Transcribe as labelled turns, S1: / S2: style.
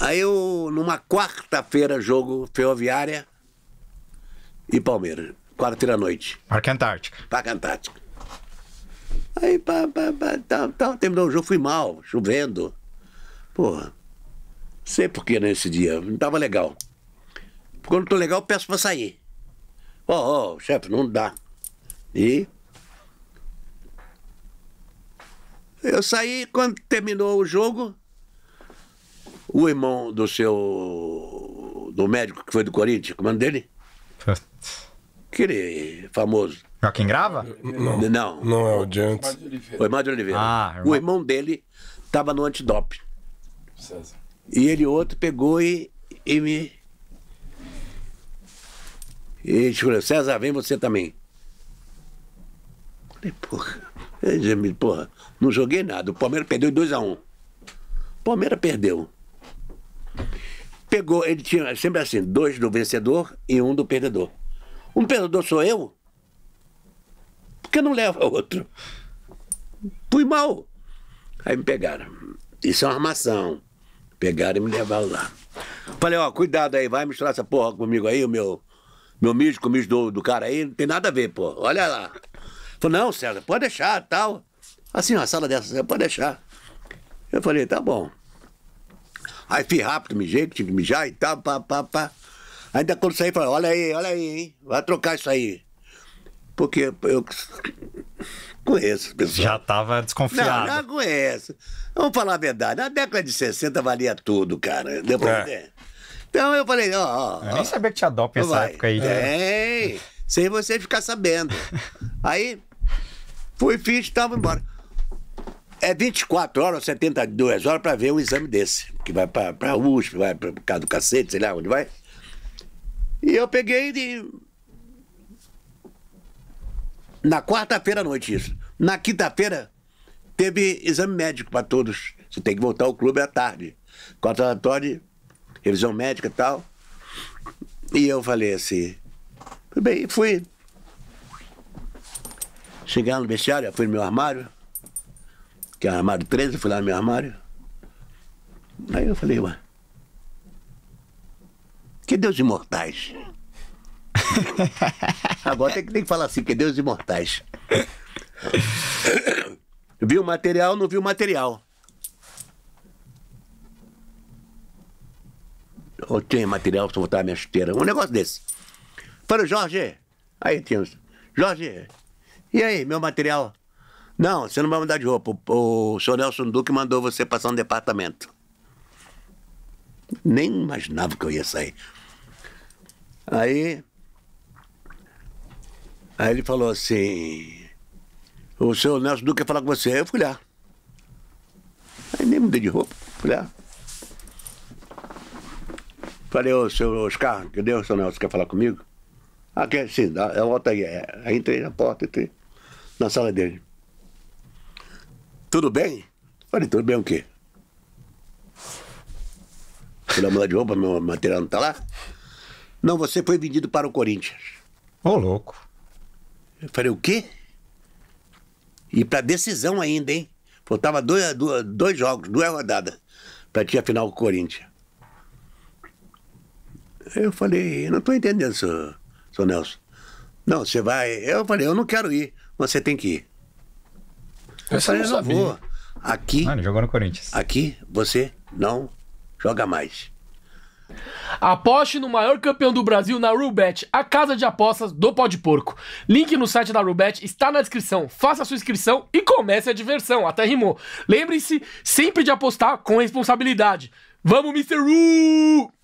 S1: Aí eu, numa quarta-feira, jogo Ferroviária e Palmeiras. Quarta-feira à noite. Parque Antártica. Parque Antártica. Aí, pá, pá, pá, tá, tá, terminou o jogo, fui mal, chovendo. Porra, sei por que nesse né, dia, não tava legal. Quando tô legal, peço pra sair. Ó, oh, oh, chefe, não dá. E eu saí, quando terminou o jogo, o irmão do seu. do médico que foi do Corinthians, como é dele? Aquele famoso. É quem grava? Não. Não, não é o Diante. O irmão de Oliveira. Ah, irmão. O irmão dele estava no antidoping. César. E ele outro pegou e, e me. E falou, César, vem você também. Falei, porra, porra, não joguei nada. O Palmeiras perdeu 2x1. Um. Palmeiras perdeu pegou, ele tinha sempre assim, dois do vencedor e um do perdedor. Um perdedor sou eu? Por que não leva outro? Fui mal. Aí me pegaram. Isso é uma armação. Pegaram e me levaram lá. Falei, ó, cuidado aí, vai misturar essa porra comigo aí, o meu, meu mijo com o mijo do, do cara aí, não tem nada a ver, pô. Olha lá. Falei, não, César, pode deixar, tal. Assim, uma sala dessa, pode deixar. Eu falei, tá bom. Aí fui rápido, mijei, que tive que mijar e tal, pá, pá, pá. Ainda quando saí, falei, olha aí, olha aí, hein? Vai trocar isso aí. Porque eu conheço pessoal. Já tava desconfiado. Não, já conheço. Vamos falar a verdade. Na década de 60 valia tudo, cara. Deu pra é. Então eu falei, ó, ó. nem sabia que tinha doping nessa época aí. É, sem você ficar sabendo. aí, fui, fiz, tava embora. É 24 horas, 72 horas para ver um exame desse, que vai para USP, vai para o cara do cacete, sei lá onde vai. E eu peguei de... Na quarta-feira à noite isso. Na quinta-feira teve exame médico para todos. Você tem que voltar ao clube à tarde. Quatro horas da tarde, revisão médica e tal. E eu falei assim, tudo bem, fui. Chegar no vestiário, fui no meu armário, que é armário 13, fui lá no meu armário. Aí eu falei, ué. Que Deus imortais. Agora tem que, tem que falar assim, que Deus imortais. viu o material, não viu o material. Ou tinha material para voltar a minha chuteira. Um negócio desse. Falei, Jorge. Aí tinha Jorge, e aí, meu material? Não, você não vai mudar de roupa. O, o senhor Nelson Duque mandou você passar um departamento. Nem imaginava que eu ia sair. Aí. Aí ele falou assim: O senhor Nelson Duque quer falar com você. Aí eu fui lá. Aí nem mudei de roupa. Fui lá. Falei, ô senhor Oscar, que Deus, senhor Nelson, quer falar comigo? Ah, quer sim, volta aí. É, aí entrei na porta, entrei na sala dele tudo bem? Falei, tudo bem o quê? Fui lá mudar de roupa, meu material não tá lá? Não, você foi vendido para o Corinthians. Ô, oh, louco. Eu falei, o quê? E pra decisão ainda, hein? Faltava dois, dois, dois jogos, duas rodadas, pra a final com o Corinthians. Eu falei, não tô entendendo, senhor, senhor Nelson. Não, você vai. Eu falei, eu não quero ir, você tem que ir. Pessoal, eu renovou. Aqui. Mano, jogou no Corinthians. Aqui, você não joga mais. Aposte no maior campeão do Brasil na Rubet, a casa de apostas do pó de porco. Link no site da Rubet está na descrição. Faça a sua inscrição e comece a diversão. Até rimou. Lembre-se sempre de apostar com responsabilidade. Vamos, Mr. Rubet!